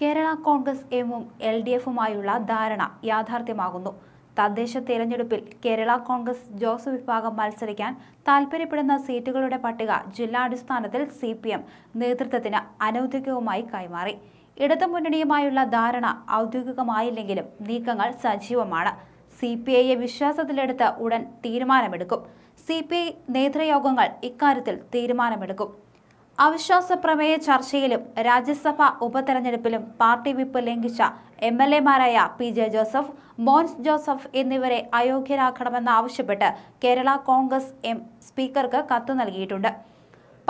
കേരള കോൺഗ്രസ് എമ്മും L D എഫുമായുള്ള ധാരണ യാഥാർത്ഥ്യമാകുന്നു തദ്ദേശ തെരഞ്ഞെടുപ്പിൽ കേരള കോൺഗ്രസ് ജോസ് വിഭാഗം മത്സരിക്കാൻ താൽപ്പര്യപ്പെടുന്ന സീറ്റുകളുടെ പട്ടിക ജില്ലാടിസ്ഥാനത്തിൽ സി പി എം നേതൃത്വത്തിന് അനൌദ്യോഗികവുമായി കൈമാറി ഇടതുമുന്നണിയുമായുള്ള ധാരണ ഔദ്യോഗികമായില്ലെങ്കിലും നീക്കങ്ങൾ സജീവമാണ് സി പി ഐയെ വിശ്വാസത്തിലെടുത്ത് ഉടൻ തീരുമാനമെടുക്കും സി പി ഐ നേതൃയോഗങ്ങൾ ഇക്കാര്യത്തിൽ തീരുമാനമെടുക്കും അവിശ്വാസ പ്രമേയ ചർച്ചയിലും രാജ്യസഭാ ഉപതെരഞ്ഞെടുപ്പിലും പാർട്ടി വിപ്പ് ലംഘിച്ച എം എൽ എമാരായ പി ജെ ജോസഫ് മോൻസ് ജോസഫ് എന്നിവരെ അയോഗ്യരാക്കണമെന്ന് ആവശ്യപ്പെട്ട് കേരള കോൺഗ്രസ് എം സ്പീക്കർക്ക് കത്ത് നൽകിയിട്ടുണ്ട്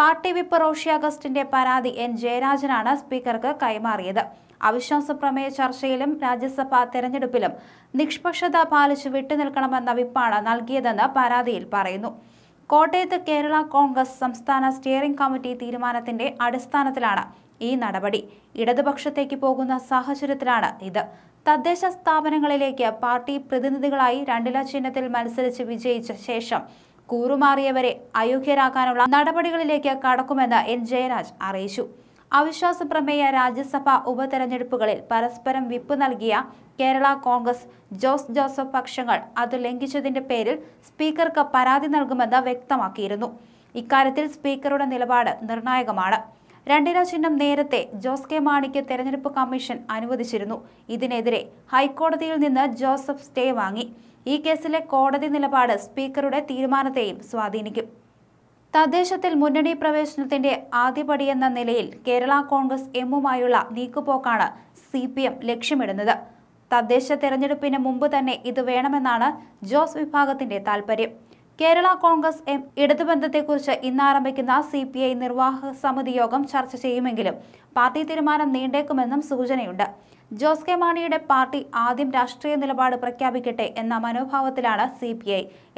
പാർട്ടി വിപ്പ് റോഷി അഗസ്റ്റിന്റെ പരാതി എൻ ജയരാജനാണ് സ്പീക്കർക്ക് കൈമാറിയത് അവിശ്വാസ പ്രമേയ ചർച്ചയിലും രാജ്യസഭാ തെരഞ്ഞെടുപ്പിലും നിഷ്പക്ഷത പാലിച്ച് വിട്ടുനിൽക്കണമെന്ന വിപ്പാണ് നൽകിയതെന്ന് പരാതിയിൽ പറയുന്നു കോട്ടയത്ത് കേരള കോൺഗ്രസ് സംസ്ഥാന സ്റ്റിയറിംഗ് കമ്മിറ്റി തീരുമാനത്തിന്റെ അടിസ്ഥാനത്തിലാണ് ഈ നടപടി ഇടതുപക്ഷത്തേക്ക് പോകുന്ന സാഹചര്യത്തിലാണ് ഇത് തദ്ദേശ സ്ഥാപനങ്ങളിലേക്ക് പാർട്ടി പ്രതിനിധികളായി രണ്ടില ചിഹ്നത്തിൽ മത്സരിച്ച് വിജയിച്ച ശേഷം കൂറുമാറിയവരെ അയോഗ്യരാക്കാനുള്ള നടപടികളിലേക്ക് കടക്കുമെന്ന് എൻ ജയരാജ് അറിയിച്ചു അവിശ്വാസ പ്രമേയ രാജ്യസഭാ ഉപതെരഞ്ഞെടുപ്പുകളിൽ പരസ്പരം വിപ്പ് നൽകിയ കേരള കോൺഗ്രസ് ജോസ് ജോസഫ് പക്ഷങ്ങൾ അത് ലംഘിച്ചതിന്റെ പേരിൽ സ്പീക്കർക്ക് പരാതി നൽകുമെന്ന് വ്യക്തമാക്കിയിരുന്നു ഇക്കാര്യത്തിൽ സ്പീക്കറുടെ നിലപാട് നിർണായകമാണ് രണ്ടില ചിഹ്നം നേരത്തെ ജോസ് കെ മാണിക്ക് തെരഞ്ഞെടുപ്പ് കമ്മീഷൻ അനുവദിച്ചിരുന്നു ഇതിനെതിരെ ഹൈക്കോടതിയിൽ നിന്ന് ജോസഫ് സ്റ്റേ വാങ്ങി ഈ കേസിലെ കോടതി നിലപാട് സ്പീക്കറുടെ തീരുമാനത്തെയും സ്വാധീനിക്കും തദ്ദേശത്തിൽ മുന്നണി പ്രവേശനത്തിന്റെ ആദ്യപടിയെന്ന നിലയിൽ കേരള കോൺഗ്രസ് എമ്മുമായുള്ള നീക്കുപോക്കാണ് സി പി എം ലക്ഷ്യമിടുന്നത് തദ്ദേശ തെരഞ്ഞെടുപ്പിന് മുമ്പ് തന്നെ ഇത് വേണമെന്നാണ് ജോസ് വിഭാഗത്തിന്റെ താൽപര്യം കേരള കോൺഗ്രസ് എം ഇടതുബന്ധത്തെക്കുറിച്ച് ആരംഭിക്കുന്ന സി പി ഐ നിർവാഹക സമിതി യോഗം ചർച്ച ചെയ്യുമെങ്കിലും പാർട്ടി തീരുമാനം നീണ്ടേക്കുമെന്നും സൂചനയുണ്ട് ജോസ് കെ മാണിയുടെ പാർട്ടി ആദ്യം രാഷ്ട്രീയ നിലപാട് പ്രഖ്യാപിക്കട്ടെ എന്ന മനോഭാവത്തിലാണ് സി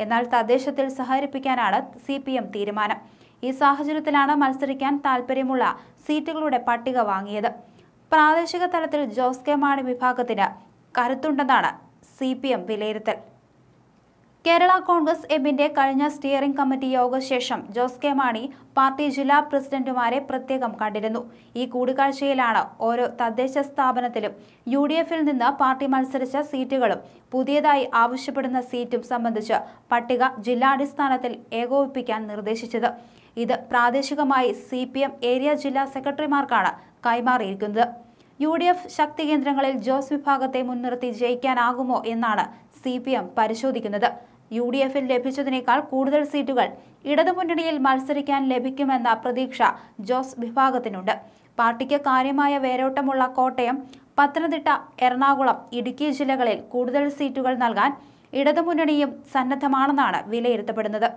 എന്നാൽ തദ്ദേശത്തിൽ സഹകരിപ്പിക്കാനാണ് സി തീരുമാനം ഈ സാഹചര്യത്തിലാണ് മത്സരിക്കാൻ താൽപ്പര്യമുള്ള സീറ്റുകളുടെ പട്ടിക വാങ്ങിയത് പ്രാദേശിക തലത്തിൽ ജോസ് കെ മാണി വിഭാഗത്തിന് കരുത്തുണ്ടെന്നാണ് സി വിലയിരുത്തൽ കേരള കോൺഗ്രസ് എമ്മിന്റെ കഴിഞ്ഞ സ്റ്റിയറിംഗ് കമ്മിറ്റി യോഗശേഷം ജോസ് കെ മാണി പാർട്ടി ജില്ലാ പ്രസിഡന്റുമാരെ പ്രത്യേകം കണ്ടിരുന്നു ഈ കൂടിക്കാഴ്ചയിലാണ് ഓരോ തദ്ദേശ സ്ഥാപനത്തിലും യു ഡി എഫിൽ നിന്ന് പാർട്ടി മത്സരിച്ച സീറ്റുകളും പുതിയതായി ആവശ്യപ്പെടുന്ന സീറ്റും സംബന്ധിച്ച് പട്ടിക ജില്ലാടിസ്ഥാനത്തിൽ ഏകോപിപ്പിക്കാൻ നിർദ്ദേശിച്ചത് ഇത് പ്രാദേശികമായി സി ഏരിയ ജില്ലാ സെക്രട്ടറിമാർക്കാണ് കൈമാറിയിരിക്കുന്നത് യു ഡി എഫ് ശക്തി കേന്ദ്രങ്ങളിൽ ജോസ് വിഭാഗത്തെ മുൻനിർത്തി ജയിക്കാനാകുമോ എന്നാണ് സി പി എം പരിശോധിക്കുന്നത് യു ഡി എഫിൽ ലഭിച്ചതിനേക്കാൾ കൂടുതൽ സീറ്റുകൾ ഇടതുമുന്നണിയിൽ മത്സരിക്കാൻ ലഭിക്കുമെന്ന പ്രതീക്ഷ ജോസ് വിഭാഗത്തിനുണ്ട് പാർട്ടിക്ക് കാര്യമായ വേരോട്ടമുള്ള കോട്ടയം പത്തനംതിട്ട എറണാകുളം ഇടുക്കി ജില്ലകളിൽ കൂടുതൽ സീറ്റുകൾ നൽകാൻ ഇടതുമുന്നണിയും സന്നദ്ധമാണെന്നാണ് വിലയിരുത്തപ്പെടുന്നത്